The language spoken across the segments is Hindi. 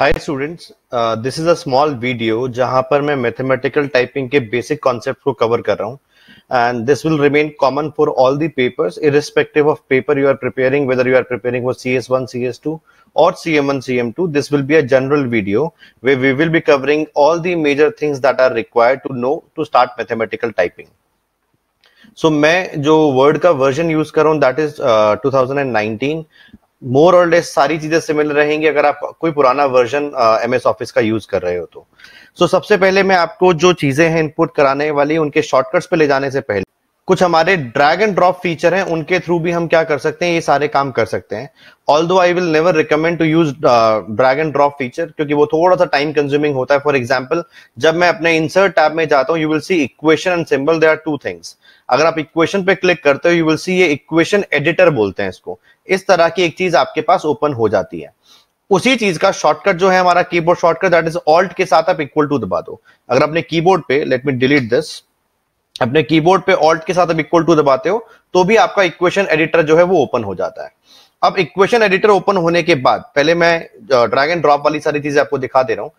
Hi students this is a small video जहां पर मैं मैथमेटिकल टाइपिंग के बेसिक कॉन्सेप्ट को कवर कर रहा हूं and this will remain common for all the papers irrespective of paper you are preparing whether you are preparing for C S one C S two और C M one C M two this will be a general video way we will be covering all the major things that are required to know to start mathematical typing so मैं जो वर्ड का वर्जन यूज कर रहा हूँ that is two thousand and nineteen more और लेस सारी चीजें सिमिलर रहेंगी अगर आप कोई पुराना वर्जन एम एस ऑफिस का यूज कर रहे हो तो सो so, सबसे पहले मैं आपको जो चीजें हैं इनपुट कराने वाली उनके शॉर्टकट्स पे ले जाने से पहले कुछ हमारे ड्रैग एंड ड्रॉप फीचर हैं उनके थ्रू भी हम क्या कर सकते हैं ये सारे काम कर सकते हैं although I will never recommend to use drag and drop feature क्योंकि वो थोड़ा सा टाइम कंज्यूमिंग होता है फॉर एग्जाम्पल जब मैं अपने इंसर्ट टैब में जाता हूँ you will see equation and symbol they are two things अगर आप इक्वेशन पे क्लिक करते हो यू विल सी ये इक्वेशन एडिटर बोलते हैं इसको इस तरह की एक चीज आपके पास ओपन हो जाती है उसी चीज का शॉर्टकट जो है हमारा keyboard shortcut that is alt के साथ आप इक्वल टू दबा दो अगर अपने कीबोर्ड पे लेट मी डिलीट दिस अपने कीबोर्ड पे ऑल्ट के साथ अब इक्वल टू दबाते हो तो भी आपका इक्वेशन एडिटर जो है वो ओपन हो जाता है अब इक्वेशन एडिटर ओपन होने के बाद पहले मैं ड्रैग एंड ड्रॉप वाली सारी चीजें आपको दिखा दे रहा हूं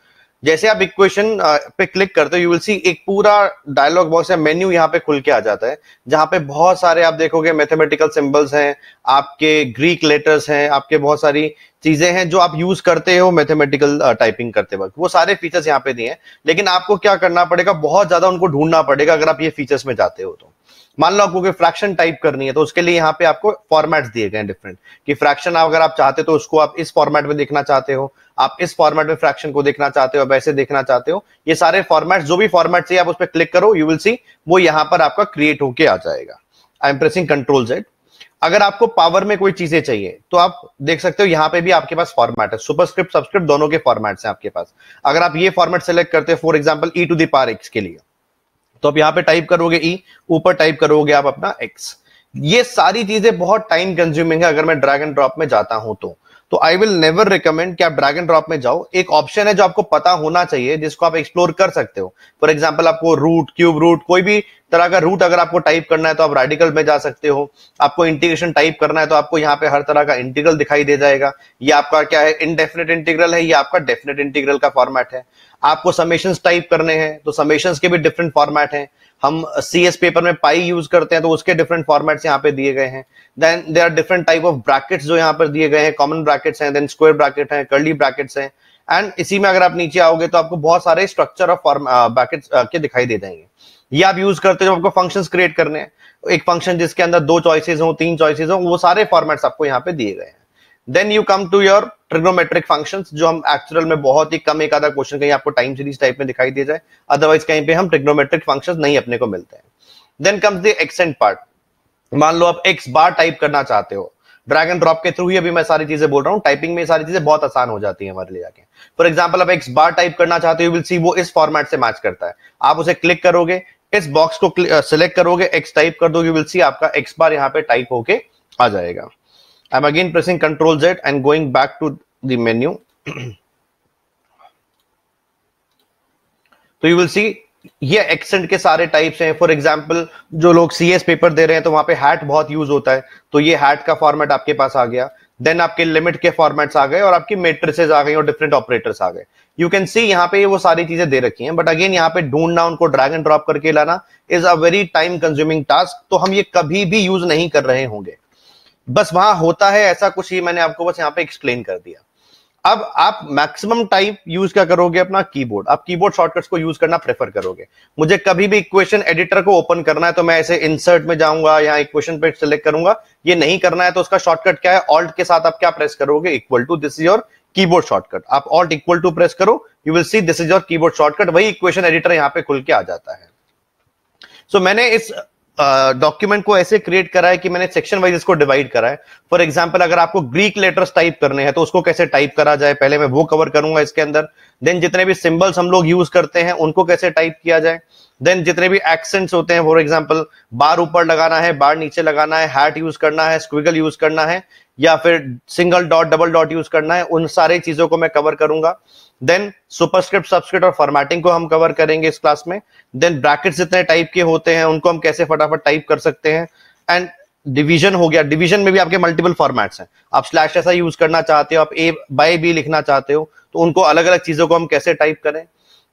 जैसे आप इक्वेशन पे क्लिक करते हो यू विल सी एक पूरा डायलॉग बॉक्स या मेन्यू यहाँ पे खुल के आ जाता है जहाँ पे बहुत सारे आप देखोगे मैथमेटिकल सिंबल्स हैं आपके ग्रीक लेटर्स हैं आपके बहुत सारी चीजें हैं जो आप यूज करते हो मैथमेटिकल टाइपिंग करते वक्त वो सारे फीचर्स यहाँ पे दिए हैं लेकिन आपको क्या करना पड़ेगा बहुत ज्यादा उनको ढूंढना पड़ेगा अगर आप ये फीचर्स में जाते हो तो मान लो आपको फ्रैक्शन टाइप करनी है तो उसके लिए यहाँ पे आपको फॉर्मेट्स दिए गए डिफरेंट कि फ्रैक्शन अगर आप चाहते तो उसको आप इस फॉर्मेट में देखना चाहते हो आप इस फॉर्मेट में फ्रैक्शन को देखना चाहते हो वैसे देखना चाहते हो ये सारे फॉर्मेट जो भी फॉर्मेट चाहिए आप उस पर क्लिक करो यू विल सी वो यहाँ पर आपका क्रिएट होके आ जाएगा I am pressing control Z अगर आपको पावर में कोई चीजें चाहिए तो आप देख सकते हो यहाँ पे भी आपके पास फॉर्मेट है सुपरस्क्रिप्ट सब्सक्रिप्ट दोनों के फॉर्मेट्स हैं आपके पास अगर आप ये फॉर्मेट सेलेक्ट करते हो for example E to the power X के लिए तो आप यहाँ पे टाइप करोगे ई e, ऊपर टाइप करोगे आप अपना एक्स ये सारी चीजें बहुत टाइम कंज्यूमिंग है अगर मैं ड्रैग एंड ड्रॉप में जाता हूं तो तो आई विल नेवर रिकमेंड कि आप ड्रैग एंड ड्रॉप में जाओ एक ऑप्शन है जो आपको पता होना चाहिए जिसको आप एक्सप्लोर कर सकते हो फॉर एग्जाम्पल आपको रूट क्यूब रूट कोई भी तरह का रूट अगर आपको टाइप करना है तो आप रेडिकल में जा सकते हो आपको इंटीग्रेशन टाइप करना है तो आपको यहाँ पे हर तरह का इंटीग्रल दिखाई दे जाएगा ये आपका क्या है इनडेफिनेट इंटीग्रल है ये आपका डेफिनेट इंटीग्रल का फॉर्मेट है आपको समेशन टाइप करने हैं तो समेशन के भी डिफरेंट फॉर्मेट है हम सी एस पेपर में पाई यूज करते हैं तो उसके डिफरेंट फॉर्मेट्स यहाँ पे दिए गए हैं then there are different type of brackets जो यहाँ पर दिए गए हैं कॉमन ब्रैकेट्स हैं देन स्क्वायर ब्रैकेट हैं कर्ली ब्रैकेट्स हैं एंड इसी में अगर आप नीचे आओगे तो आपको बहुत सारे स्ट्रक्चर ऑफ फॉर्म ब्रैकेट्स के दिखाई दे जाएंगे ये आप यूज करते हो आपको फंक्शन क्रिएट करने हैं एक फंक्शन जिसके अंदर दो चॉइसेज हो तीन चॉइसेज हो वो सारे फॉर्मेट्स आपको यहाँ पे दिए गए हैं then you come to your trigonometric function जो हम एक्चुअल में बहुत ही कम एक आधा क्वेश्चन कहीं आपको टाइम सीरीज टाइप में दिखाई दे जाए अदरवाइज कहीं पे हम ट्रिग्नोमेट्रिक फंक्शन नहीं अपने को मिलते हैं देन कम्स देंट पार्ट मान लो आप एक्स बार टाइप करना चाहते हो ड्रैगन ड्रॉप के थ्रू ही अभी मैं सारी चीजें बोल रहा हूँ टाइपिंग में सारी चीजें बहुत आसान हो जाती है हमारे लिए जाके फॉर एग्जाम्पल आप एक्स बार टाइप करना चाहते हो विल सी वो इस फॉर्मेट से मैच करता है आप उसे क्लिक करोगे इस बॉक्स को सिलेक्ट करोगे एक्स टाइप कर दोगे विल सी आपका एक्स बार यहाँ पे टाइप होके आ जाएगा I'm again pressing Control Z and going back to the menu. तो यू विल सी ये एक्सेंट के सारे टाइप्स हैं फॉर एग्जाम्पल जो लोग सी एस पेपर दे रहे हैं तो वहां पे हैट बहुत यूज होता है तो ये हैट का फॉर्मेट आपके पास आ गया देन आपके लिमिट के फॉर्मेट्स आ गए और आपकी मेट्रिसेज आ गई और डिफरेंट ऑपरेटर्स आ गए यू कैन सी यहाँ पे वो सारी चीजें दे रखी हैं बट अगेन यहाँ पे ढूंढना उनको ड्रैग एंड ड्रॉप करके लाना is a very time consuming task तो हम ये कभी भी यूज नहीं कर रहे होंगे बस वहां होता है ऐसा कुछ ही मैंने आपको बस यहाँ पे एक्सप्लेन कर दिया अब आप मैक्सिमम टाइम यूज क्या करोगे अपना कीबोर्ड आप कीबोर्ड शॉर्टकट्स को यूज करना प्रेफर करोगे मुझे कभी भी इक्वेशन एडिटर को ओपन करना है तो मैं ऐसे इंसर्ट में जाऊंगा या इक्वेशन पे सिलेक्ट करूंगा ये नहीं करना है तो उसका शॉर्टकट क्या है ऑल्ट के साथ आप क्या प्रेस करोगे equal to this is your keyboard shortcut आप ऑल्ट इक्वल टू प्रेस करो you will see this is your keyboard shortcut वही इक्वेशन एडिटर यहाँ पे खुल के आ जाता है सो so, मैंने इस डॉक्यूमेंट को ऐसे क्रिएट करा है कि मैंने सेक्शन वाइज इसको डिवाइड करा है फॉर एग्जाम्पल अगर आपको ग्रीक लेटर्स टाइप करने हैं तो उसको कैसे टाइप करा जाए पहले मैं वो कवर करूंगा इसके अंदर देन जितने भी सिंबल्स हम लोग यूज करते हैं उनको कैसे टाइप किया जाए देन जितने भी एक्सेंट्स होते हैं फॉर एग्जाम्पल बार ऊपर लगाना है बार नीचे लगाना है हैट यूज करना है स्क्विगल यूज करना है या फिर single dot double dot use करना है उन सारे चीजों को मैं कवर करूंगा देन सुपरस्क्रिप्ट सबस्क्रिप्ट और फॉर्मेटिंग को हम कवर करेंगे इस क्लास में देन ब्रैकेट जितने टाइप के होते हैं उनको हम कैसे फटाफट टाइप कर सकते हैं एंड डिवीजन हो गया डिवीजन में भी आपके मल्टीपल फॉर्मेट्स हैं आप स्लैश ऐसा यूज करना चाहते हो आप ए बाय बी लिखना चाहते हो तो उनको अलग अलग चीजों को हम कैसे टाइप करें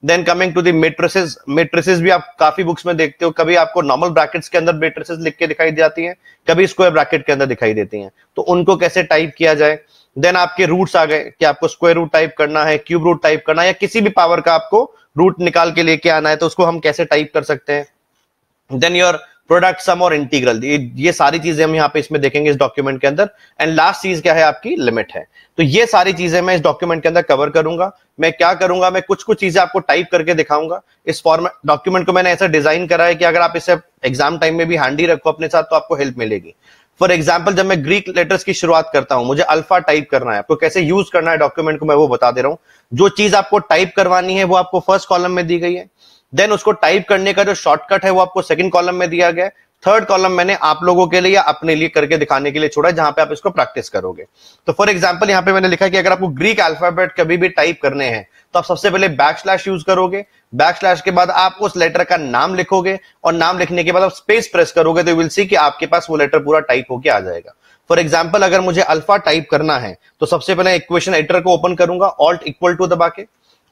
then coming to the matrices भी आप काफी बुक्स में देखते हो कभी आपको नॉर्मल ब्रैकेट्स के अंदर मेट्रेसेस लिख के दिखाई जाती हैं कभी स्क्वायर ब्रैकेट के अंदर दिखाई देती हैं तो उनको कैसे टाइप किया जाए देन आपके रूट्स आ गए कि आपको स्क्वायर रूट टाइप करना है क्यूब रूट टाइप करना है या किसी भी पावर का आपको रूट निकाल के लेके आना है तो उसको हम कैसे टाइप कर सकते हैं देन योर प्रोडक्ट सम और इंटीग्रल ये सारी चीजें हम यहाँ पे इसमें देखेंगे इस डॉक्यूमेंट के अंदर एंड लास्ट चीज क्या है आपकी लिमिट है तो ये सारी चीजें मैं इस डॉक्यूमेंट के अंदर कवर करूंगा मैं क्या करूंगा मैं कुछ कुछ चीजें आपको टाइप करके दिखाऊंगा इस फॉर्मेट डॉक्यूमेंट को मैंने ऐसा डिजाइन करा है कि अगर आप इसे एग्जाम टाइम में भी हैंडी रखो अपने साथ तो आपको हेल्प मिलेगी फॉर एग्जाम्पल जब मैं ग्रीक लेटर्स की शुरुआत करता हूं मुझे अल्फा टाइप करना है आपको कैसे यूज करना है डॉक्यूमेंट को मैं वो बता दे रहा हूँ जो चीज आपको टाइप करवानी है वो आपको फर्स्ट कॉलम में दी गई है देन उसको टाइप करने का जो शॉर्टकट है वो आपको सेकंड कॉलम में दिया गया थर्ड कॉलम मैंने आप लोगों के लिए या अपने लिए करके दिखाने के लिए छोड़ा जहां पे आप इसको प्रैक्टिस करोगे तो फॉर एग्जाम्पल यहाँ पे मैंने लिखा कि अगर आपको ग्रीक अल्फाबेट कभी भी टाइप करने हैं तो आप सबसे पहले बैक स्लैश यूज करोगे बैक स्लैश के बाद आप उस लेटर का नाम लिखोगे और नाम लिखने के बाद आप स्पेस प्रेस करोगे तो विल सी कि आपके पास वो लेटर पूरा टाइप होके आ जाएगा फॉर एग्जाम्पल अगर मुझे अल्फा टाइप करना है तो सबसे पहले इक्वेशन एडिटर को ओपन करूंगा ऑल्ट इक्वल टू दबा के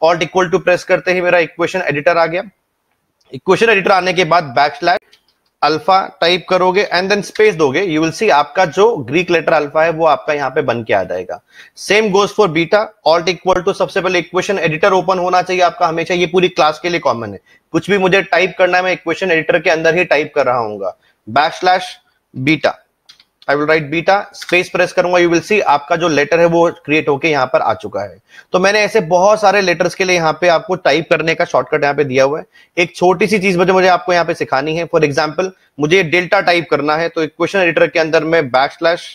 ऑल्ट इक्वल टू प्रेस करते ही मेरा इक्वेशन एडिटर आ गया इक्वेशन एडिटर आने के बाद बैक स्लैश अल्फा टाइप करोगे एंड देन स्पेस दोगे यू विल सी आपका जो ग्रीक लेटर अल्फा है वो आपका यहाँ पे बन के आ जाएगा same goes for beta alt equal to सबसे पहले इक्वेशन एडिटर ओपन होना चाहिए आपका हमेशा ये पूरी क्लास के लिए कॉमन है कुछ भी मुझे टाइप करना है मैं इक्वेशन एडिटर के अंदर ही टाइप कर रहा हूँ back slash beta I will write beta space press करूंगा यू विल सी आपका जो लेटर है वो क्रिएट होके यहाँ पर आ चुका है तो मैंने ऐसे बहुत सारे लेटर्स के लिए यहाँ पे आपको टाइप करने का शॉर्टकट यहाँ पे दिया हुआ है एक छोटी सी चीज मुझे मुझे आपको यहाँ पे सिखानी है फॉर एग्जाम्पल मुझे डेल्टा टाइप करना है तो क्वेश्चन एडिटर के अंदर मैं बैक स्लैश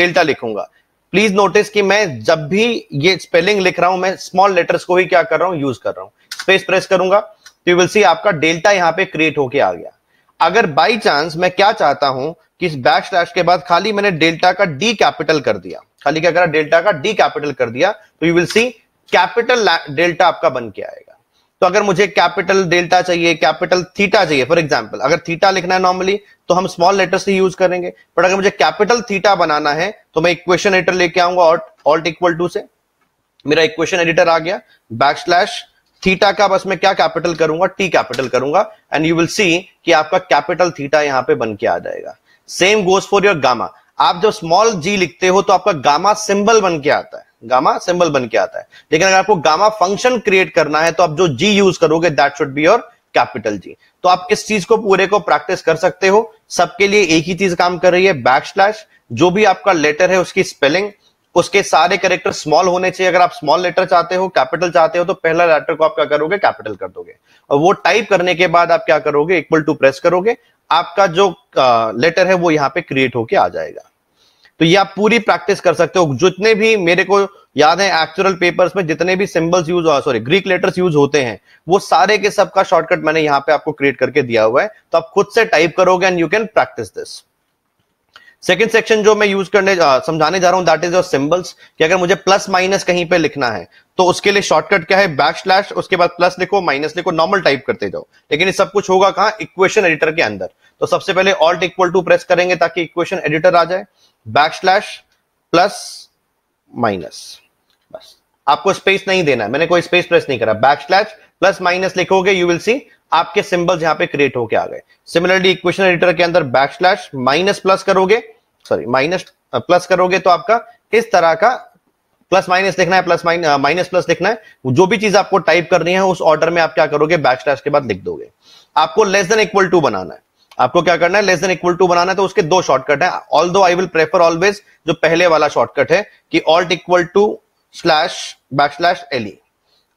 डेल्टा लिखूंगा प्लीज नोटिस कि मैं जब भी ये स्पेलिंग लिख रहा हूं मैं स्मॉल लेटर्स को ही क्या कर रहा हूं यूज कर रहा हूं स्पेस प्रेस करूंगा तो यू विल सी आपका डेल्टा यहाँ पे क्रिएट होके आ गया अगर बाई चांस मैं क्या चाहता हूं कि इस बैक स्लैश के बाद खाली मैंने डेल्टा का डी कैपिटल कर दिया खाली क्या करा डेल्टा का डी कैपिटल कर दिया तो you will see capital delta आपका बन के आएगा तो अगर मुझे कैपिटल डेल्टा चाहिए कैपिटल थीटा चाहिए फॉर एग्जाम्पल अगर थीटा लिखना है नॉर्मली तो हम स्मॉल लेटर से यूज करेंगे बट अगर मुझे कैपिटल थीटा बनाना है तो मैं इक्वेशन एडिटर लेके आऊंगा ऑल्ट इक्वल टू से मेरा इक्वेशन एडिटर आ गया बैक स्लैश थीटा का बस मैं क्या कैपिटल करूंगा टी कैपिटल करूंगा एंड यू विल सी कि आपका कैपिटल थीटा यहां पे बन के आ जाएगा same goes for your gamma आप जब स्मॉल जी लिखते हो तो आपका गामा सिंबल बन के आता है गामा सिंबल बन के आता है लेकिन अगर आपको गामा फंक्शन क्रिएट करना है तो आप जो जी यूज करोगे that should be your capital G तो आप इस चीज को पूरे को प्रैक्टिस कर सकते हो सबके लिए एक ही चीज काम कर रही है बैक स्लैश जो भी आपका लेटर है उसकी स्पेलिंग उसके सारे कैरेक्टर स्मॉल होने चाहिए अगर आप स्मॉल लेटर चाहते हो कैपिटल चाहते हो तो पहला लेटर को आप क्या करोगे कैपिटल कर दोगे और वो टाइप करने के बाद आप क्या करोगे इक्वल टू प्रेस करोगे आपका जो लेटर है वो यहाँ पे क्रिएट होके आ जाएगा तो ये आप पूरी प्रैक्टिस कर सकते हो जितने भी मेरे को याद है एक्चुअल पेपर्स में जितने भी symbols use sorry Greek letters use होते हैं वो सारे के सबका शॉर्टकट मैंने यहाँ पे आपको क्रिएट करके दिया हुआ है तो आप खुद से टाइप करोगे and you can practice this second section जो मैं यूज करने समझाने जा रहा हूं दैट इज योर सिंबल्स कि अगर मुझे प्लस माइनस कहीं पे लिखना है तो उसके लिए शॉर्टकट क्या है बैक स्लैश उसके बाद प्लस लिखो माइनस लिखो नॉर्मल टाइप करते जाओ लेकिन ये सब कुछ होगा कहा इक्वेशन एडिटर के अंदर तो सबसे पहले ऑल्ट इक्वल टू प्रेस करेंगे ताकि इक्वेशन एडिटर आ जाए बैक स्लैश प्लस माइनस आपको स्पेस नहीं देना है मैंने कोई स्पेस प्रेस नहीं करा बैक स्लैश प्लस माइनस लिखोगे यू विल सी आपके सिंबल्स यहाँ पे क्रिएट होके आ गए सिमिलरली इक्वेशन एडिटर के अंदर बैक स्लैश माइनस प्लस करोगे सॉरी माइनस प्लस करोगे तो आपका इस तरह का प्लस माइनस लिखना है प्लस माइनस प्लस लिखना है जो भी चीज आपको टाइप करनी है उस ऑर्डर में आप क्या करोगे बैक स्लैश के बाद लिख दोगे आपको लेस देन इक्वल टू बनाना है आपको क्या करना है लेस देन इक्वल टू बनाना है तो उसके दो शॉर्टकट है all although I will prefer always जो पहले वाला शॉर्टकट है कि alt equal to slash back slash L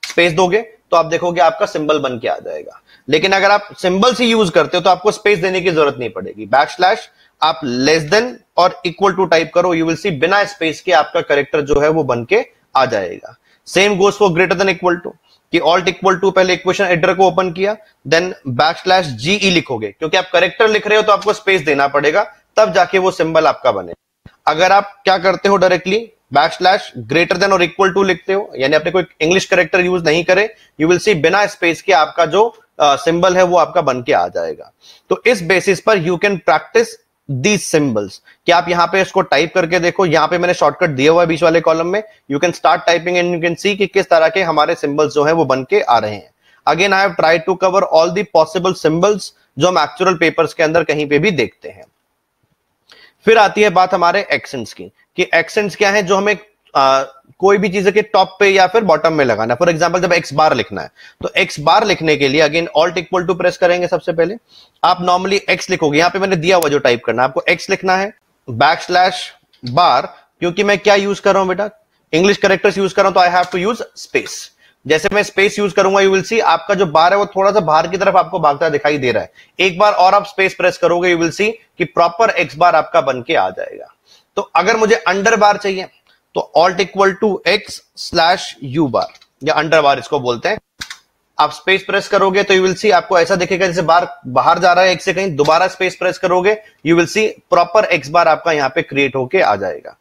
space दोगे तो आप देखोगे आपका सिंबल बन के आ जाएगा लेकिन अगर आप सिंबल से यूज करते हो तो आपको स्पेस देने की जरूरत नहीं पड़ेगी बैक स्लैश आप लेस देन और इक्वल टू टाइप करो यू विल सी बिना स्पेस के आपका करेक्टर जो है वो बन के आ जाएगा same goes for greater than equal to कि ऑल्ट इक्वल टू पहले इक्वेशन एडर को ओपन किया then back slash G E e लिखोगे क्योंकि आप करेक्टर लिख रहे हो तो आपको स्पेस देना पड़ेगा तब जाके वो सिंबल आपका बने अगर आप क्या करते हो directly back slash greater than और इक्वल टू लिखते हो यानी आपने कोई इंग्लिश करेक्टर यूज नहीं करे यू विल सी बिना स्पेस के आपका जो सिंबल uh, है वो आपका बन के आ जाएगा तो इस बेसिस पर you can practice these symbols कि आप यहाँ पे इसको टाइप करके देखो यहाँ पे मैंने शॉर्टकट दिया हुआ है बीच वाले कॉलम में you can start typing and you can see कि किस तरह के हमारे सिंबल्स जो है वो बन के आ रहे हैं again I have try to cover all the possible symbols जो हम एक्चुअल पेपर्स के अंदर कहीं पे भी देखते हैं फिर आती है बात हमारे एक्सेंट्स की कि एक्सेंट्स क्या है जो हमें आ, कोई भी चीज के टॉप पे या फिर बॉटम में लगाना फॉर एग्जाम्पल जब एक्स बार लिखना है तो एक्स बार लिखने के लिए again alt equal to press करेंगे सबसे पहले आप नॉर्मली एक्स लिखोगे यहाँ पे मैंने दिया हुआ जो टाइप करना है आपको एक्स लिखना है बैक स्लैश बार क्योंकि मैं क्या यूज कर रहा हूं बेटा इंग्लिश करेक्टर्स यूज कर रहा हूं तो I have to use space जैसे मैं स्पेस यूज करूंगा यू विल सी आपका जो बार है वो थोड़ा सा बाहर की तरफ आपको भागता दिखाई दे रहा है एक बार और आप स्पेस प्रेस करोगे यू विल सी कि प्रॉपर एक्स बार आपका बन के आ जाएगा तो अगर मुझे अंडर बार चाहिए तो alt equal to X slash U bar या अंडर बार इसको बोलते हैं आप स्पेस प्रेस करोगे तो यू विल सी आपको ऐसा दिखेगा जैसे बार बाहर जा रहा है एक से कहीं दोबारा स्पेस प्रेस करोगे you will see proper X bar आपका यहां पे क्रिएट होके आ जाएगा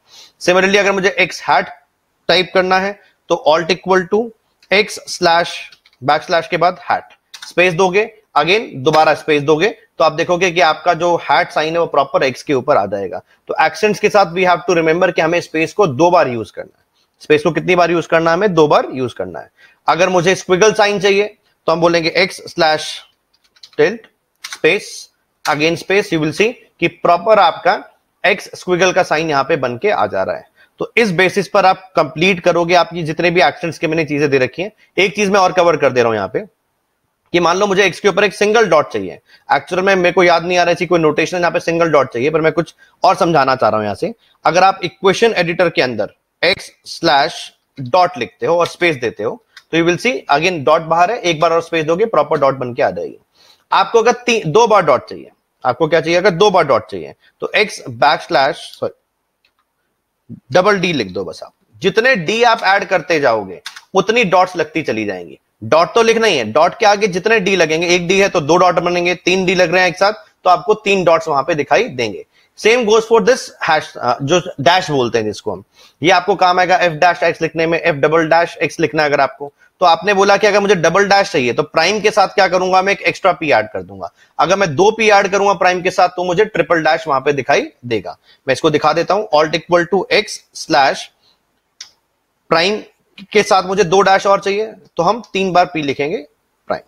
सिमिलरली अगर मुझे एक्स हैट टाइप करना है तो alt equal to X slash back slash के बाद हैट स्पेस दोगे अगेन दोबारा स्पेस दोगे तो आप देखोगे कि आपका जो हैट साइन है वो प्रॉपर एक्स के ऊपर आ जाएगा तो एक्सेंट्स के साथ वी हैव टू रिमेंबर कि हमें स्पेस को दो बार यूज करना है स्पेस को कितनी बार यूज करना है हमें दो बार यूज करना है अगर मुझे स्क्विगल साइन चाहिए तो हम बोलेंगे X slash tilt space again space you will see कि प्रॉपर आपका एक्स स्क्विगल का साइन यहाँ पे बन के आ जा रहा है तो इस बेसिस पर आप कंप्लीट करोगे आपकी जितने भी एक्सेंट्स के मैंने चीजें दे रखी हैं एक चीज मैं और कवर कर दे रहा हूं यहाँ पे कि मान लो मुझे एक्स के ऊपर एक सिंगल डॉट चाहिए एक्चुअल में मेरे को याद नहीं आ रहा थी कोई नोटेशन यहाँ पे सिंगल डॉट चाहिए पर मैं कुछ और समझाना चाह रहा हूं यहाँ से अगर आप इक्वेशन एडिटर के अंदर एक्स स्लैश डॉट लिखते हो और स्पेस देते हो तो you will see again dot बाहर है एक बार और स्पेस दोगे प्रॉपर डॉट बन के आ जाएगी आपको अगर दो बार डॉट चाहिए आपको क्या चाहिए अगर दो बार डॉट चाहिए तो X back slash double D लिख दो बस आप जितने डी आप ऐड करते जाओगे उतनी डॉट्स लगती चली जाएंगी डॉट तो लिखना ही है डॉट के आगे जितने डी लगेंगे एक डी है तो दो डॉट बनेंगे तीन डी लग रहे हैं एक साथ तो आपको तीन डॉट्स वहां पे दिखाई देंगे same goes for this hash जो डैश बोलते हैं जिसको हम ये आपको काम आएगा एफ डैश एक्स लिखने में एफ डबल डैश एक्स लिखना है अगर आपको तो आपने बोला कि अगर मुझे डबल डैश चाहिए तो प्राइम के साथ क्या करूंगा मैं एक एक्स्ट्रा पी ऐड कर दूंगा अगर मैं दो पी ऐड करूंगा प्राइम के साथ तो मुझे ट्रिपल डैश वहां पे दिखाई देगा मैं इसको दिखा देता हूं alt equal to X slash prime के साथ मुझे दो डैश और चाहिए तो हम तीन बार पी लिखेंगे prime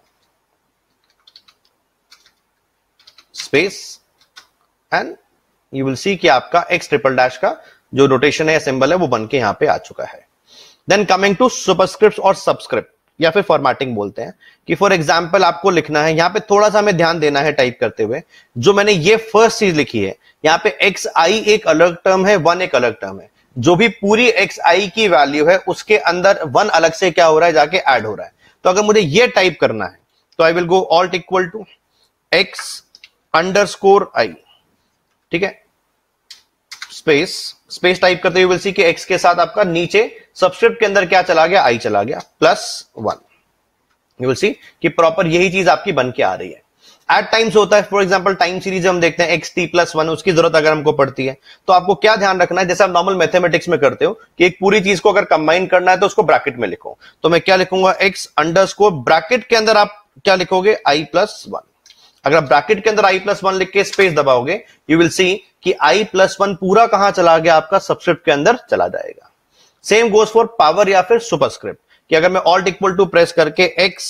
space and you will see कि आपका एक्स ट्रिपल डैश का जो रोटेशन है सिंबल है वो बन के यहां पे आ चुका है देन कमिंग टू सुपरस्क्रिप्ट और सब्सक्रिप्ट या फिर फॉर्मेटिंग बोलते हैं कि फॉर एग्जाम्पल आपको लिखना है यहाँ पे थोड़ा सा हमें ध्यान देना है टाइप करते हुए जो मैंने ये फर्स्ट चीज लिखी है यहां पे एक्स आई एक अलग टर्म है वन एक अलग टर्म है जो भी पूरी एक्स आई की वैल्यू है उसके अंदर वन अलग से क्या हो रहा है जाके ऐड हो रहा है तो अगर मुझे ये टाइप करना है तो I will go alt equal to X underscore I ठीक है स्पेस स्पेस टाइप करते हुए सी कि एक्स के साथ आपका नीचे सबस्क्रिप्ट के अंदर क्या चला गया आई चला गया plus one you will see कि प्रॉपर यही चीज आपकी बन के आ रही है एट टाइम्स होता है फॉर एग्जाम्पल टाइम सीरीज हम देखते हैं एक्स टी प्लस वन उसकी जरूरत अगर हमको पड़ती है तो आपको क्या ध्यान रखना है जैसे आप नॉर्मल मैथमेटिक्स में करते हो कि एक पूरी चीज को अगर कंबाइन करना है तो उसको ब्रैकेट में लिखो तो मैं क्या लिखूंगा एक्स अंडर ब्रैकेट के अंदर आप क्या लिखोगे आई प्लस वन अगर आप ब्रैकेट के अंदर आई प्लस वन लिख के स्पेस दबाओगे यू विल सी कि आई प्लस वन पूरा कहां चला गया आपका सबस्क्रिप्ट के अंदर चला जाएगा सेम गोज फॉर पावर या फिर सुपरस्क्रिप्ट कि अगर मैं ऑल्ट इक्वल टू प्रेस करके एक्स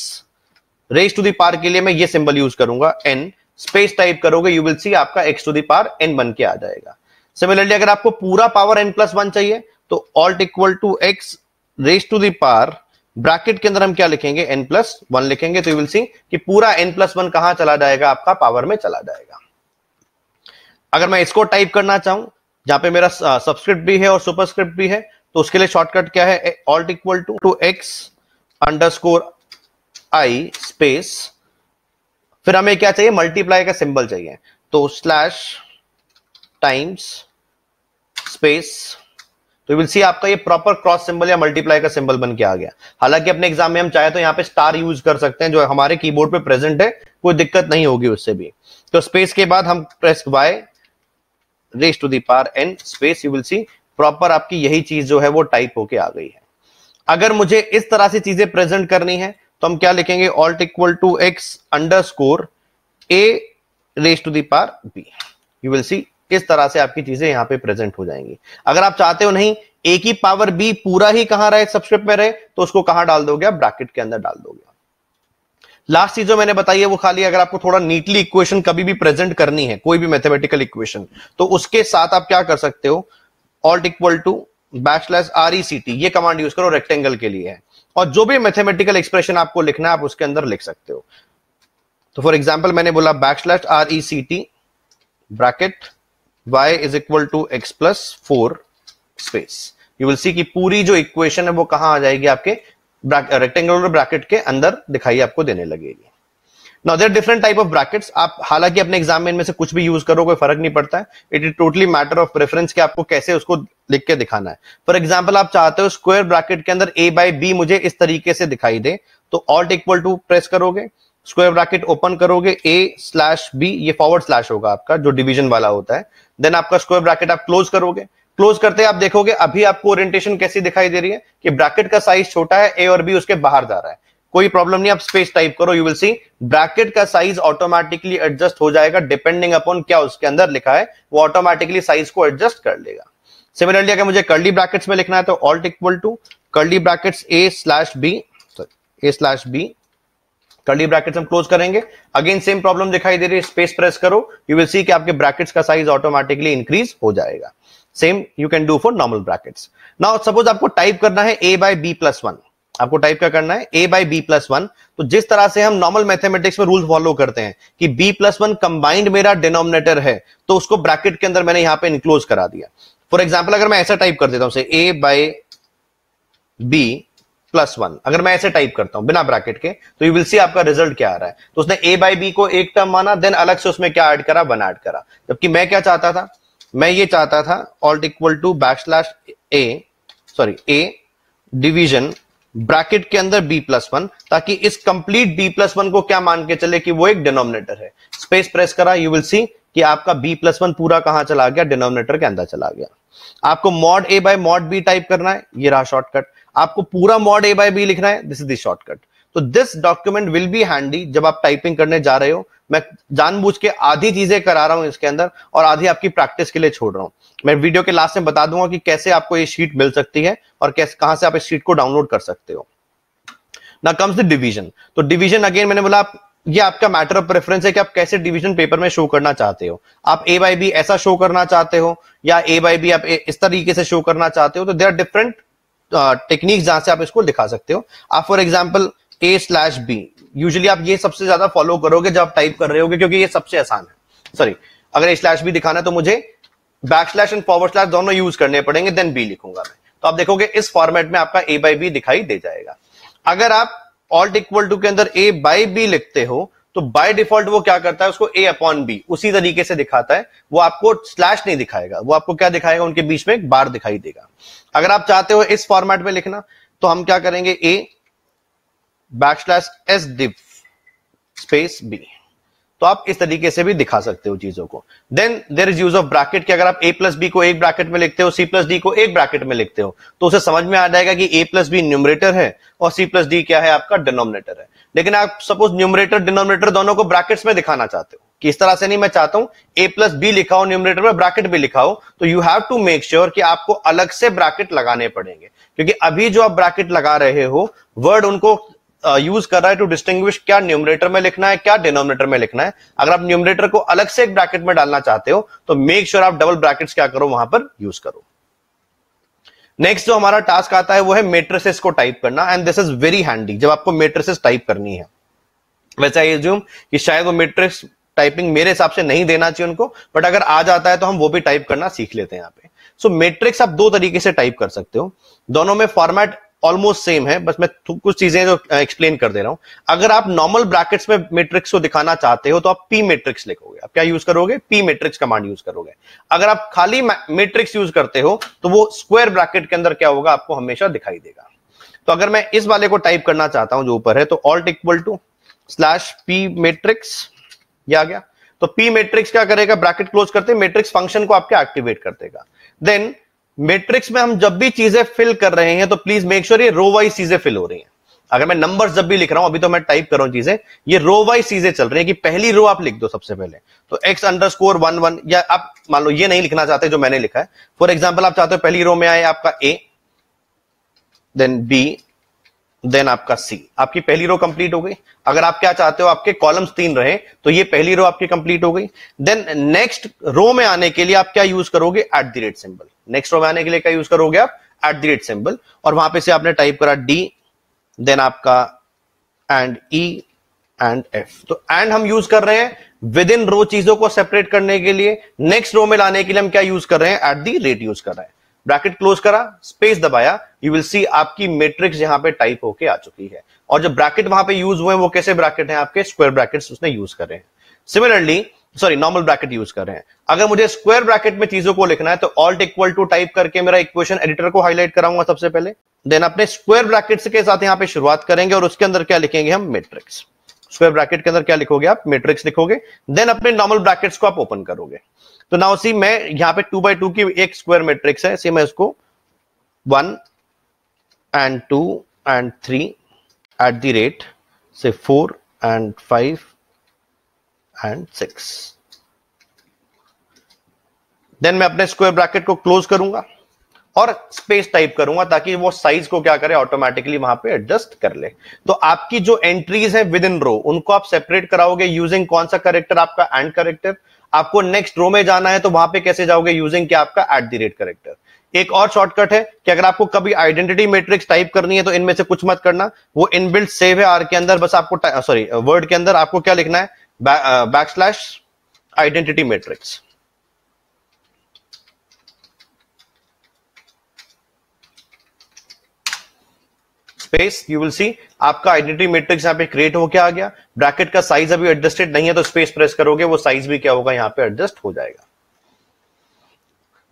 रेस टू दार के लिए मैं ये सिंबल यूज करूंगा एन स्पेस टाइप करोगे यू विल सी आपका एक्स टू दार एन बन के आ जाएगा सिमिलरली अगर आपको पूरा पावर एन प्लस वन चाहिए तो alt equal to X raise to दार ब्रैकेट के अंदर हम क्या लिखेंगे एन प्लस वन लिखेंगे तो यू विल सी कि पूरा एन प्लस वन कहां चला जाएगा आपका पावर में चला जाएगा अगर मैं इसको टाइप करना चाहूं जहां पे मेरा सब्सक्रिप्ट भी है और सुपरस्क्रिप्ट भी है तो उसके लिए शॉर्टकट क्या है alt equal to to X underscore I space फिर हमें क्या चाहिए मल्टीप्लाई का सिंबल चाहिए तो स्लैश टाइम्स स्पेस तो विल सी आपका ये प्रॉपर क्रॉस सिंबल या मल्टीप्लाई का सिंबल बन के आ गया हालांकि अपने एग्जाम में हम चाहे तो यहाँ पे स्टार यूज कर सकते हैं जो हमारे कीबोर्ड पे प्रेजेंट है कोई दिक्कत नहीं होगी उससे भी तो स्पेस के बाद हम press Y raise to the and space you will see proper आपकी यही चीज जो है वो टाइप होके आ गई है अगर मुझे इस तरह से चीजें प्रेजेंट करनी है तो हम क्या लिखेंगे alt equal to X underscore A raise to the B you will see किस तरह से आपकी चीजें यहां पे प्रेजेंट हो जाएंगी अगर आप चाहते हो नहीं ए की पावर बी पूरा ही कहां रहे सब्सक्रिप्ट में रहे तो उसको कहां डाल दोगे आप ब्रैकेट के अंदर डाल दोगे लास्ट चीज जो मैंने बताई है वो खाली अगर आपको थोड़ा नीटली इक्वेशन कभी भी प्रेजेंट करनी है कोई भी मैथमेटिकल इक्वेशन तो उसके साथ आप क्या कर सकते हो alt equal to backslash R E C T ये कमांड यूज करो रेक्टेंगल के लिए है और जो भी मैथमेटिकल एक्सप्रेशन आपको लिखना है आप उसके अंदर लिख सकते हो तो फॉर एग्जाम्पल मैंने बोला backslash R E C T bracket Y is equal to X plus four space you will see की पूरी जो इक्वेशन है वो कहां आ जाएगी आपके रेक्टेंगुलर ब्रैकेट के अंदर दिखाई आपको देने लगेगी now there different type of brackets आप हालांकि अपने एग्जाम में इनमें से कुछ भी यूज करो कोई फर्क नहीं पड़ता है it is totally matter of preference कि आपको कैसे उसको लिख के दिखाना है फॉर एग्जाम्पल आप चाहते हो स्क्वायर ब्रैकेट के अंदर ए बाई बी मुझे इस तरीके से दिखाई दे तो ऑल्ट इक्वल टू प्रेस करोगे स्क्वायर ब्रैकेट ओपन करोगे ए स्लैश बी ये फॉरवर्ड स्लैश होगा आपका जो डिवीजन वाला होता है देन आपका स्क्वायर ब्रैकेट आप क्लोज करोगे क्लोज करते आप देखोगे अभी आपको ओरिएंटेशन कैसी दिखाई दे रही है कि ब्रैकेट का साइज छोटा है ए और बी उसके बाहर जा रहा है कोई प्रॉब्लम नहीं आप स्पेस टाइप करो यू विल सी ब्रैकेट का साइज ऑटोमेटिकली एडजस्ट हो जाएगा डिपेंडिंग अपॉन क्या उसके अंदर लिखा है वो ऑटोमेटिकली साइज को एडजस्ट कर लेगा सिमिलरली अगर मुझे कर्ली ब्रैकेट्स में लिखना है तो alt equal to curly brackets A slash B A slash B curly brackets हम क्लोज करेंगे अगेन सेम प्रॉब्लम दिखाई दे रही है स्पेस प्रेस करो यू विल सी कि आपके ब्रैकेट्स का साइज ऑटोमेटिकली इंक्रीज हो जाएगा same you can do for normal brackets now suppose आपको टाइप करना है A by B plus one आपको टाइप क्या करना है A by B plus one तो जिस तरह से हम नॉर्मल मैथमेटिक्स में रूल फॉलो करते हैं कि बी प्लस वन कंबाइंड मेरा डिनोमिनेटर है तो उसको ब्रैकेट के अंदर मैंने यहां पे इंक्लोज करा दिया फॉर एग्जाम्पल अगर मैं ऐसा टाइप कर देता हूं A by B plus one अगर मैं ऐसे टाइप करता हूं बिना ब्रैकेट के तो यू विल सी आपका रिजल्ट क्या आ रहा है तो उसने ए बाई बी को एक टर्म माना देन अलग से उसमें क्या ऐड करा वन ऐड करा जबकि मैं क्या चाहता था मैं ये चाहता था alt equal to backslash A sorry A division bracket के अंदर बी प्लस वन ताकि इस कंप्लीट बी प्लस वन को क्या मान के चले कि वो एक डिनोमिनेटर है स्पेस प्रेस करा यू विल सी कि आपका बी प्लस वन पूरा कहां चला गया डिनोमिनेटर के अंदर चला गया आपको mod A by mod B type करना है ये रहा शॉर्टकट आपको पूरा मॉड ए बाय बी लिखना है दिस इज द शॉर्टकट तो this document will be handy जब आप टाइपिंग करने जा रहे हो मैं जानबूझ के आधी चीजें करा रहा हूं इसके अंदर और आधी आपकी प्रैक्टिस के लिए छोड़ रहा हूं मैं वीडियो के लास्ट में बता दूंगा कि कैसे आपको ये शीट मिल सकती है और कैसे कहां से आप इस शीट को डाउनलोड कर सकते हो ना कम्स द डिवीजन तो डिवीजन अगेन मैंने बोला आप ये आपका मैटर ऑफ प्रेफरेंस है कि आप कैसे डिवीजन पेपर में शो करना चाहते हो आप ए बाई बी ऐसा शो करना चाहते हो या ए बाई बी आप इस तरीके से शो करना चाहते हो तो देर आर डिफरेंट टेक्निक जहां से आप इसको दिखा सकते हो आप for example A slash B usually आप ये सबसे ज्यादा फॉलो करोगे जब आप टाइप कर रहे होगे क्योंकि ये सबसे आसान है सॉरी अगर ए स्लैश बी दिखाना है तो मुझे backslash and forward slash दोनों यूज करने पड़ेंगे देन बी लिखूंगा मैं तो आप देखोगे इस फॉर्मेट में आपका ए बाई बी दिखाई दे जाएगा अगर आप ऑल्ट इक्वल टू के अंदर ए बाई बी लिखते हो तो बाय डिफॉल्ट वो क्या करता है उसको ए अपॉन बी उसी तरीके से दिखाता है वो आपको स्लैश नहीं दिखाएगा वो आपको क्या दिखाएगा उनके बीच में एक बार दिखाई देगा अगर आप चाहते हो इस फॉर्मेट में लिखना तो हम क्या करेंगे A backslash S div space B तो आप इस तरीके से भी दिखा सकते हो चीजों को then there is use of bracket कि अगर आप ए प्लस बी को एक ब्रैकेट में लिखते हो सी प्लस डी को एक ब्रैकेट में लिखते हो तो उसे समझ में आ जाएगा कि ए प्लस बी न्यूमरेटर है और सी प्लस डी क्या है आपका डिनोमिनेटर है लेकिन आप सपोज न्यूमरेटर डिनोमिनेटर दोनों को ब्रैकेट्स में दिखाना चाहते हो कि इस तरह से नहीं मैं चाहता हूं ए प्लस बी लिखाओ न्यूमरेटर में ब्रैकेट भी लिखाओ तो you have to make sure कि आपको अलग से ब्रैकेट लगाने पड़ेंगे क्योंकि अभी जो आप ब्रैकेट लगा रहे हो वर्ड उनको यूज कर रहा है टू डिस्टिंग्विश क्या न्यूमरेटर में लिखना है क्या डिनोमिनेटर में लिखना है अगर आप न्यूमरेटर को अलग से एक ब्रैकेट में डालना चाहते हो तो मेक श्योर sure आप डबल ब्रैकेट क्या करो वहां पर यूज करो नेक्स्ट जो हमारा टास्क आता है वो है मेट्रेसेस को टाइप करना and this is very handy जब आपको मेट्रेसेस टाइप करनी है वैसे आई एज्यूम कि शायद वो मेट्रिक्स टाइपिंग मेरे हिसाब से नहीं देना चाहिए उनको बट अगर आ जाता है तो हम वो भी टाइप करना सीख लेते हैं यहाँ पे सो so, मेट्रिक्स आप दो तरीके से टाइप कर सकते हो दोनों में फॉर्मेट ऑलमोस्ट सेम है बस मैं कुछ चीजें जो एक्सप्लेन कर दे रहा हूं अगर आप नॉर्मल ब्रैकेट्स में मैट्रिक्स को दिखाना चाहते हो तो आप पी मैट्रिक्स लिखोगे आप क्या यूज करोगे पी मैट्रिक्स कमांड यूज करोगे अगर आप खाली मैट्रिक्स यूज करते हो तो वो स्क्वायर ब्रैकेट के अंदर क्या होगा आपको हमेशा दिखाई देगा तो अगर मैं इस वाले को टाइप करना चाहता हूं जो ऊपर है तो alt equal to slash P matrix ये आ गया तो पी मैट्रिक्स क्या करेगा ब्रैकेट क्लोज करते मैट्रिक्स फंक्शन को आपके एक्टिवेट कर देगा देन मैट्रिक्स में हम जब भी चीजें फिल कर रहे हैं तो प्लीज मेक श्योर ये रो वाइज चीजें फिल हो रही हैं अगर मैं नंबर जब भी लिख रहा हूं अभी तो मैं टाइप कर रहा हूं चीजें ये रो वाइज चीजें चल रही है कि पहली रो आप लिख दो सबसे पहले तो X underscore one one या आप मान लो ये नहीं लिखना चाहते जो मैंने लिखा है फॉर एग्जाम्पल आप चाहते हो पहली रो में आए आपका ए देन बी देन आपका सी आपकी पहली रो कंप्लीट हो गई अगर आप क्या चाहते हो आपके कॉलम्स तीन रहे तो ये पहली रो आपकी कंप्लीट हो गई देन नेक्स्ट रो में आने के लिए आप क्या यूज करोगे at the rate symbol next row में आने के लिए क्या यूज करोगे आप एट द रेट सिंबल और वहां पे से आपने टाइप करा डी देन आपका एंड ई एंड एफ तो एंड हम यूज कर रहे हैं विद इन रो चीजों को सेपरेट करने के लिए नेक्स्ट रो में लाने के लिए हम क्या यूज कर रहे हैं एट दी रेट यूज कर रहे हैं ब्रैकेट क्लोज करा स्पेस दबाया यू विल सी आपकी मैट्रिक्स यहाँ पे टाइप होके आ चुकी है और जो ब्रैकेट वहां पे यूज हुए हैं वो कैसे ब्रैकेट है आपके स्क्वायर ब्रैकेट्स उसने यूज करे हैं similarly sorry normal bracket use कर रहे हैं अगर मुझे स्क्वायर ब्रैकेट में चीजों को लिखना है तो ऑल्ट इक्वल टू टाइप करके मेरा इक्वेशन एडिटर को हाईलाइट कराऊंगा सबसे पहले देन अपने स्क्वायर ब्रैकेट के साथ यहाँ पे शुरुआत करेंगे और उसके अंदर क्या लिखेंगे हम मेट्रिक्स स्क्वायर ब्रैकेट के अंदर क्या लिखोगे आप मेट्रिक्स लिखोगे देन अपने नॉर्मल ब्रैकेट्स को आप ओपन करोगे तो नाउ सी मैं यहाँ पे टू बाई टू की एक स्क्वायर मैट्रिक्स है सी मैं उसको one and two and three at the rate से four and five and six then मैं अपने स्क्वायर ब्रैकेट को क्लोज करूंगा और स्पेस टाइप करूंगा ताकि वो साइज को क्या करे ऑटोमेटिकली वहां पे एडजस्ट कर ले तो आपकी जो एंट्रीज है विद इन रो उनको आप सेपरेट कराओगे यूजिंग कौन सा करेक्टर आपका एंड करेक्टर आपको नेक्स्ट रो में जाना है तो वहां पे कैसे जाओगे यूजिंग क्या आपका एट दी रेट करेक्टर एक और शॉर्टकट है कि अगर आपको कभी आइडेंटिटी मैट्रिक्स टाइप करनी है तो इनमें से कुछ मत करना वो इनबिल्ट सेव है आर के अंदर बस आपको सॉरी वर्ड के अंदर आपको क्या लिखना है backslash identity matrix space you will see आपका आइडेंटिटी मेट्रिक्स यहाँ पे क्रिएट होकर आ गया ब्रैकेट का साइज अभी एडजस्टेड नहीं है तो स्पेस प्रेस करोगे वो साइज भी क्या होगा यहाँ पे एडजस्ट हो जाएगा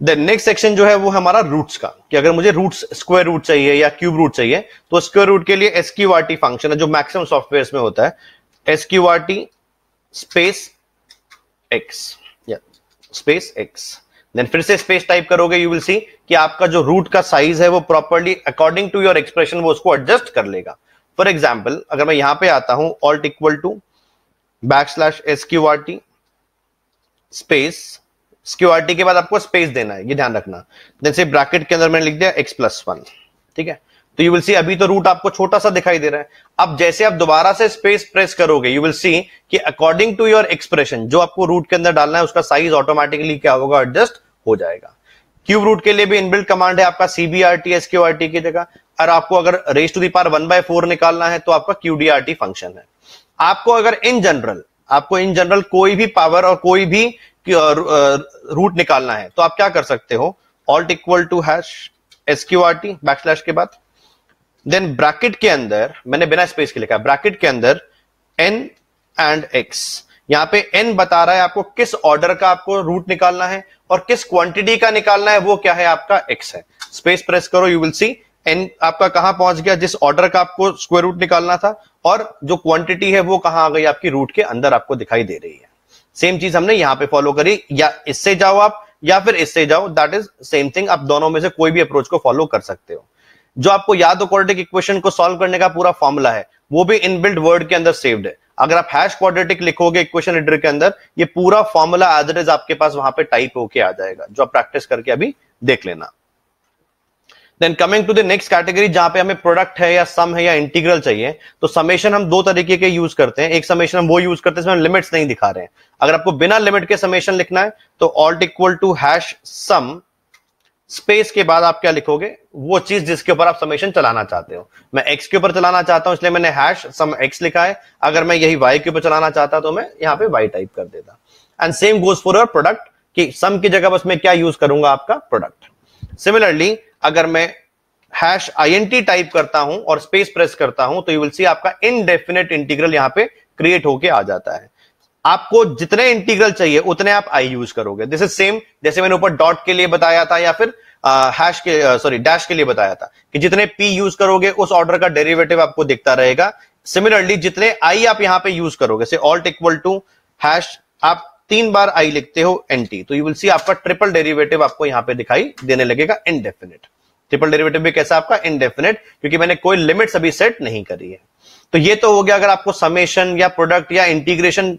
देन नेक्स्ट सेक्शन जो है वो हमारा रूट्स का कि अगर मुझे रूट्स स्क्वायर रूट चाहिए या क्यूब रूट चाहिए तो स्क्वायर रूट के लिए एस आर टी फंक्शन है जो मैक्सिमम सॉफ्टवेयर में होता है S Q R T space X space X then फिर से स्पेस टाइप करोगे यू विल सी कि आपका जो रूट का साइज है वो properly according to your expression वो उसको एडजस्ट कर लेगा फॉर एग्जाम्पल अगर मैं यहां पे आता हूं alt equal to backslash S Q R T space Q R T के बाद आपको स्पेस देना है ये ध्यान रखना जैसे ब्रैकेट के अंदर मैंने लिख दिया एक्स प्लस वन ठीक है तो यू विल सी अभी तो रूट आपको छोटा सा दिखाई दे रहा है अब जैसे आप दोबारा से स्पेस प्रेस करोगे यू विल सी कि अकॉर्डिंग टू योर एक्सप्रेशन जो आपको रूट के अंदर डालना है उसका साइज ऑटोमेटिकली क्या होगा एडजस्ट हो जाएगा क्यूब रूट के लिए भी इनबिल्ट कमांड है आपका सीबीआरटी एसक्यूआरटी की जगह और आपको अगर raise to power one by four निकालना है तो आपका क्यूडीआरटी फंक्शन है आपको अगर इन जनरल आपको इन जनरल कोई भी पावर और कोई भी रूट निकालना है तो आप क्या कर सकते हो alt equal to hash S Q R T backslash के बाद देन ब्रैकेट के अंदर मैंने बिना स्पेस के लिखा ब्रैकेट के अंदर एन एंड एक्स यहाँ पे एन बता रहा है आपको किस ऑर्डर का आपको रूट निकालना है और किस क्वांटिटी का निकालना है वो क्या है आपका एक्स है स्पेस प्रेस करो यू विल सी n आपका कहां पहुंच गया जिस ऑर्डर का आपको स्क्वायर रूट निकालना था और जो क्वांटिटी है वो कहां आ गई आपकी रूट के अंदर आपको दिखाई दे रही है सेम चीज हमने यहां पे फॉलो करी या इससे जाओ आप या फिर इससे जाओ दैट इज सेम थिंग आप दोनों में से कोई भी अप्रोच को फॉलो कर सकते हो जो आपको याद हो क्वाड्रेटिक इक्वेशन को सॉल्व करने का पूरा फॉर्मूला है वो भी इनबिल्ट वर्ड के अंदर सेव्ड है अगर आप हैश क्वाड्रेटिक लिखोगे इक्वेशन एडिटर के अंदर ये पूरा फॉर्मूला एज आपके पास वहां पे टाइप होके आ जाएगा जो आप प्रैक्टिस करके अभी देख लेना then coming to the next category जहां पे हमें प्रोडक्ट है या सम है या इंटीग्रल चाहिए तो समेशन हम दो तरीके के यूज करते हैं एक समेशन हम वो यूज करते हैं इसमें लिमिट्स नहीं दिखा रहे हैं अगर आपको बिना लिमिट के समेशन लिखना है तो alt equal to hash sum space के बाद आप क्या लिखोगे वो चीज जिसके ऊपर आप समेशन चलाना चाहते हो मैं एक्स के ऊपर चलाना चाहता हूं इसलिए मैंने हैश सम एक्स लिखा है अगर मैं यही वाई के ऊपर चलाना चाहता तो मैं यहाँ पे वाई टाइप कर देता and same goes for your product कि सम की जगह बस मैं क्या यूज करूंगा आपका प्रोडक्ट सिमिलरली अगर मैं हैश आई टाइप करता हूं और स्पेस प्रेस करता हूं तो यू विल सी आपका इनडेफिनेट इंटीग्रल यहाँ पे क्रिएट होके आ जाता है आपको जितने इंटीग्रल चाहिए उतने आप आई यूज करोगे दिस इज सेम जैसे मैंने ऊपर डॉट के लिए बताया था या फिर हैश के सॉरी डैश के लिए बताया था कि जितने पी यूज करोगे उस ऑर्डर का डेरिवेटिव आपको दिखता रहेगा सिमिलरली जितने आई आप यहां पे यूज करोगे से ऑल्ट इक्वल टू हैश आप तीन बार आई लिखते हो एन टी तो यू विल सी आपका ट्रिपल डेरिवेटिव आपको यहां पे दिखाई देने लगेगा इनडेफिनेट ट्रिपल डेरिवेटिव भी कैसा आपका इनडेफिनेट क्योंकि मैंने कोई लिमिट अभी सेट नहीं करी है तो ये तो हो गया अगर आपको समेशन या प्रोडक्ट या इंटीग्रेशन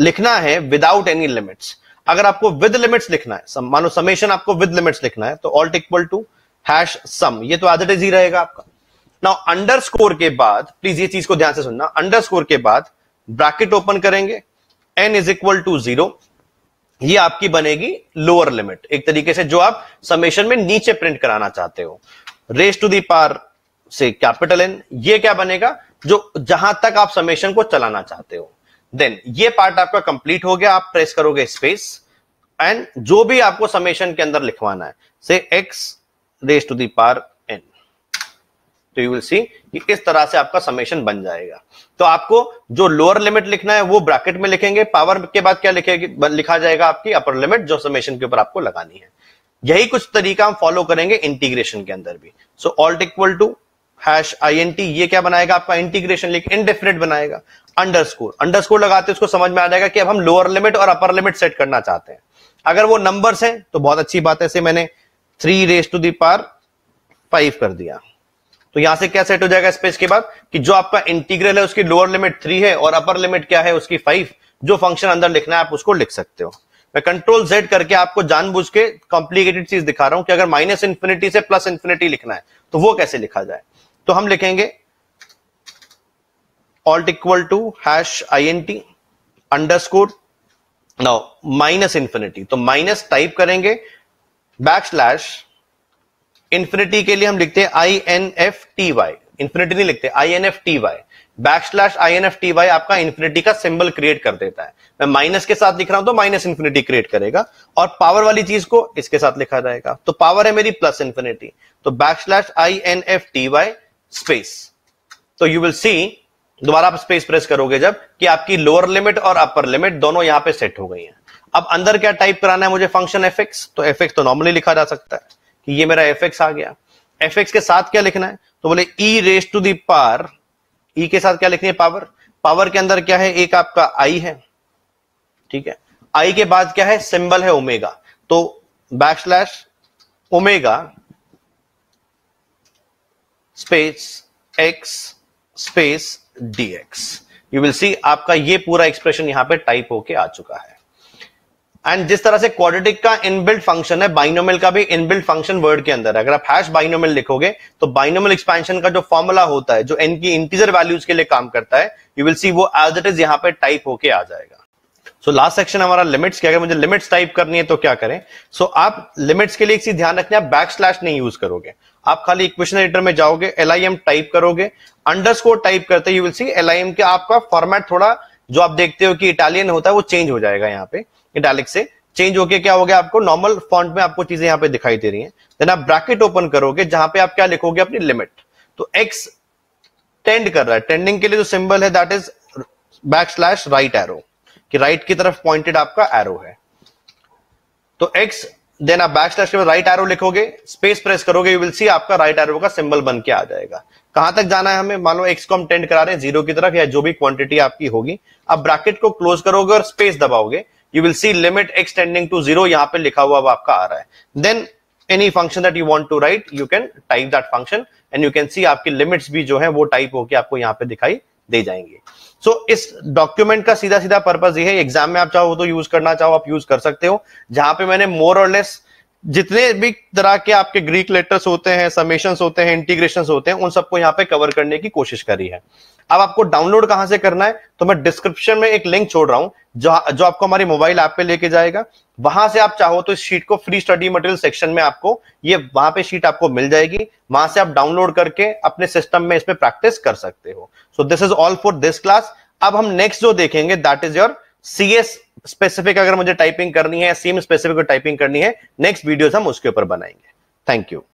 लिखना है विदाउट एनी लिमिट्स अगर आपको विद लिमिट्स लिखना है मानो समेशन आपको विद लिमिट्स लिखना है तो alt equal to hash sum ये तो एज इज ही रहेगा आपका नाउ अंडरस्कोर के बाद प्लीज ये चीज को ध्यान से सुनना अंडरस्कोर के बाद ब्रैकेट ओपन करेंगे N is equal to zero ये आपकी बनेगी लोअर लिमिट एक तरीके से जो आप समेशन में नीचे प्रिंट कराना चाहते हो रेस टू पार से कैपिटल एन ये क्या बनेगा जो जहां तक आप समेशन को चलाना चाहते हो देन ये पार्ट आपका कंप्लीट हो गया आप प्रेस करोगे स्पेस एंड जो भी आपको समेशन के अंदर लिखवाना है से X raise to the power N तो यू विल सी कि इस तरह से आपका समेशन बन जाएगा तो आपको जो लोअर लिमिट लिखना है वो ब्रैकेट में लिखेंगे पावर के बाद क्या लिखेगी लिखा जाएगा आपकी अपर लिमिट जो समेशन के ऊपर आपको लगानी है यही कुछ तरीका हम फॉलो करेंगे इंटीग्रेशन के अंदर भी so alt equal to hash I N T ये क्या बनाएगा आपका इंटीग्रेशन लिख इनडेफिनेट बनाएगा अंडरस्कोर अंडरस्कोर लगाते उसको समझ में आ जाएगा कि अब हम लोअर लिमिट और अपर लिमिट सेट करना चाहते हैं अगर वो नंबर्स हैं तो बहुत अच्छी बात है इसे मैंने three raise to the five कर दिया तो यहां से क्या सेट हो जाएगा स्पेस के बाद कि जो आपका इंटीग्रल है उसकी लोअर लिमिट थ्री है और अपर लिमिट क्या है उसकी फाइव जो फंक्शन अंदर लिखना है आप उसको लिख सकते हो मैं कंट्रोल जेड करके आपको जानबूझ के कॉम्प्लीकेटेड चीज दिखा रहा हूं कि अगर माइनस इन्फिनिटी से प्लस इन्फिनिटी लिखना है तो वो कैसे लिखा जाए तो हम लिखेंगे alt equal to hash I N T underscore now minus infinity तो माइनस टाइप करेंगे बैक स्लैश इंफिनिटी के लिए हम लिखते हैं I N F T Y infinity नहीं लिखते I N F T Y backslash I N F T Y आपका इंफिनिटी का सिंबल क्रिएट कर देता है मैं माइनस के साथ लिख रहा हूं तो माइनस इंफिनिटी क्रिएट करेगा और पावर वाली चीज को इसके साथ लिखा जाएगा तो पावर है मेरी प्लस इंफिनिटी तो backslash I N F T Y space तो यू विल सी दोबारा आप स्पेस प्रेस करोगे जब कि आपकी लोअर लिमिट और अपर लिमिट दोनों यहां पे सेट हो गई हैं अब अंदर क्या टाइप कराना है मुझे फंक्शन एफ एक्स तो एफ एक्स तो नॉर्मली लिखा जा सकता है कि ये मेरा एफ एक्स आ गया एफ एक्स के साथ क्या लिखना है तो बोले E raise to the the power E के साथ क्या लिखनी है पावर पावर के अंदर क्या है एक आपका आई है ठीक है आई के बाद क्या है सिंबल है ओमेगा तो backslash omega space X space X you will see आपका ये पूरा एक्सप्रेशन यहां पे टाइप होके आ चुका है एंड जिस तरह से क्वाड्रेटिक का इनबिल्ट फंक्शन है बाइनोमियल का भी इनबिल्ट फंक्शन वर्ड के अंदर है अगर आप हैश बाइनोमियल लिखोगे तो बाइनोमियल एक्सपेंशन का जो फॉर्मूला होता है जो एन की इंटीजर वैल्यूज के लिए काम करता है यू विल सी वो एज इट इज यहां पे टाइप होके आ जाएगा सो लास्ट सेक्शन हमारा लिमिट्स क्या मुझे लिमिट्स टाइप करनी है तो क्या करें सो so, आप लिमिट्स के लिए एक चीज ध्यान रखना आप बैक स्लैश नहीं यूज करोगे आप खाली इक्वेशन एडिटर में जाओगे एल टाइप करोगे अंडरस्कोर टाइप करते यू विल सी एल के आपका फॉर्मेट थोड़ा जो आप देखते हो कि इटालियन होता है वो चेंज हो जाएगा यहाँ पे इटालिक से चेंज होके क्या हो गया आपको नॉर्मल फॉन्ट में आपको चीजें यहाँ पे दिखाई दे रही हैं देन आप ब्रैकेट ओपन करोगे जहां पे आप क्या लिखोगे अपनी लिमिट तो एक्स टेंड कर रहा है टेंडिंग के लिए जो सिंबल है that is backslash right arrow कि राइट की तरफ पॉइंटेड आपका एरो है तो एक्स देन आप बैक स्लैश के बाद राइट एरो लिखोगे स्पेस प्रेस करोगे यू विल सी आपका राइट एरो का सिंबल बन के आ जाएगा कहां तक जाना है हमें मान लो एक्स को हम टेंड करा रहे हैं जीरो की तरफ या जो भी क्वांटिटी आपकी होगी आप ब्रैकेट को क्लोज करोगे और स्पेस दबाओगे you will see limit extending to zero यहां पे लिखा हुआ अब आपका आ रहा है then any function that you want to write you can type that function and you can see आपकी लिमिट्स भी जो है वो टाइप होकर आपको यहाँ पे दिखाई दे जाएंगे सो so, इस डॉक्यूमेंट का सीधा सीधा पर्पज ये है एग्जाम में आप चाहो तो यूज करना चाहो आप यूज कर सकते हो जहां पे मैंने मोर और लेस जितने भी तरह के आपके ग्रीक लेटर्स होते हैं समेशन होते हैं इंटीग्रेशन होते हैं उन सबको यहाँ पे कवर करने की कोशिश करी है अब आपको डाउनलोड कहां से करना है तो मैं डिस्क्रिप्शन में एक लिंक छोड़ रहा हूं जो जो आपको हमारे मोबाइल ऐप पे लेके जाएगा वहां से आप चाहो तो इस शीट को फ्री स्टडी मटेरियल सेक्शन में आपको ये वहां पे शीट आपको मिल जाएगी वहां से आप डाउनलोड करके अपने सिस्टम में इसमें प्रैक्टिस कर सकते हो so this is all for this class अब हम नेक्स्ट जो देखेंगे that is your C S specific अगर मुझे टाइपिंग करनी है सीम स्पेसिफिक टाइपिंग करनी है नेक्स्ट वीडियोज हम उसके ऊपर बनाएंगे थैंक यू